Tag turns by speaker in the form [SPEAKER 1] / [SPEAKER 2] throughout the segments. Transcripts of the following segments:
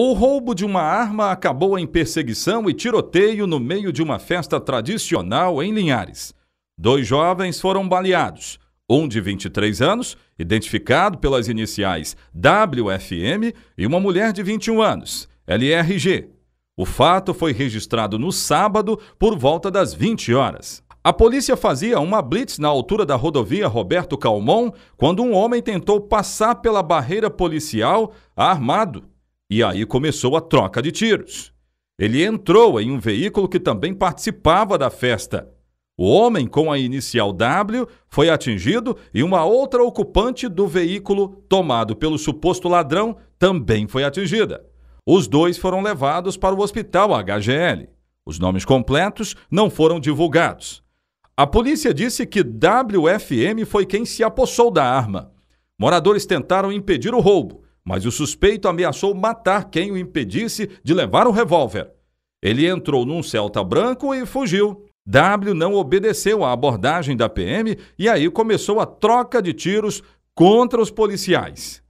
[SPEAKER 1] O roubo de uma arma acabou em perseguição e tiroteio no meio de uma festa tradicional em Linhares. Dois jovens foram baleados, um de 23 anos, identificado pelas iniciais WFM, e uma mulher de 21 anos, LRG. O fato foi registrado no sábado por volta das 20 horas. A polícia fazia uma blitz na altura da rodovia Roberto Calmon quando um homem tentou passar pela barreira policial armado e aí começou a troca de tiros. Ele entrou em um veículo que também participava da festa. O homem com a inicial W foi atingido e uma outra ocupante do veículo, tomado pelo suposto ladrão, também foi atingida. Os dois foram levados para o hospital HGL. Os nomes completos não foram divulgados. A polícia disse que WFM foi quem se apossou da arma. Moradores tentaram impedir o roubo, mas o suspeito ameaçou matar quem o impedisse de levar o revólver. Ele entrou num Celta branco e fugiu. W não obedeceu à abordagem da PM e aí começou a troca de tiros contra os policiais.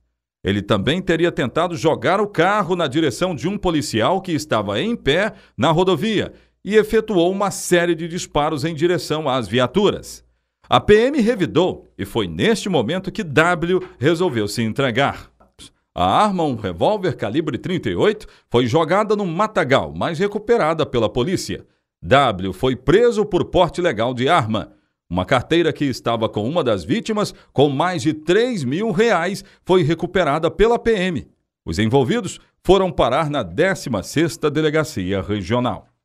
[SPEAKER 1] Ele também teria tentado jogar o carro na direção de um policial que estava em pé na rodovia e efetuou uma série de disparos em direção às viaturas. A PM revidou e foi neste momento que W resolveu se entregar. A arma, um revólver calibre 38, foi jogada no matagal, mas recuperada pela polícia. W foi preso por porte legal de arma. Uma carteira que estava com uma das vítimas, com mais de 3 mil reais, foi recuperada pela PM. Os envolvidos foram parar na 16ª Delegacia Regional.